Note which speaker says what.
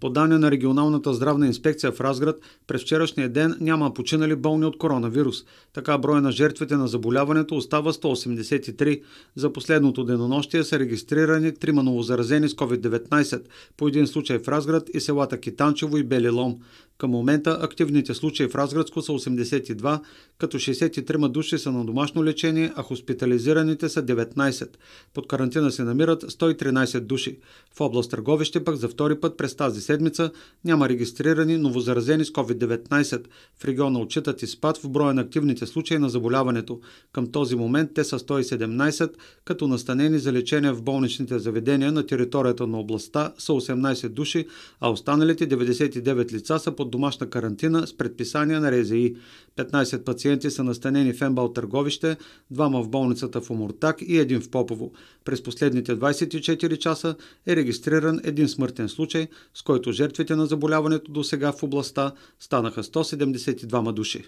Speaker 1: По данни на регионалната здравна инспекция в Разград, през вчерашния ден няма починали болни от коронавирус. Така броя на жертвите на заболяването остава 183. За последното денонощие са регистрирани трима новозаразени с COVID-19, по един случай в Разград и селата Китанчево и Белилом. Към момента активните случаи в Разградско са 82, като 63 души са на домашно лечение, а хоспитализираните са 19. Под карантина се намират 113 души. В област Търговище пък за втори път през тази седмица няма регистрирани новозаразени с COVID-19. В региона отчитат и спад в броя на активните случаи на заболяването. Към този момент те са 117, като настанени за лечение в болничните заведения на територията на областта са 18 души, а останалите 99 лица са под домашна карантина с предписания на РЗИ. 15 пациенти са настанени в Ембал Търговище, двама в болницата в Умуртак и един в Попово. През последните 24 часа е регистриран един смъртен случай, с който който жертвите на заболяването до сега в областта станаха 172 души.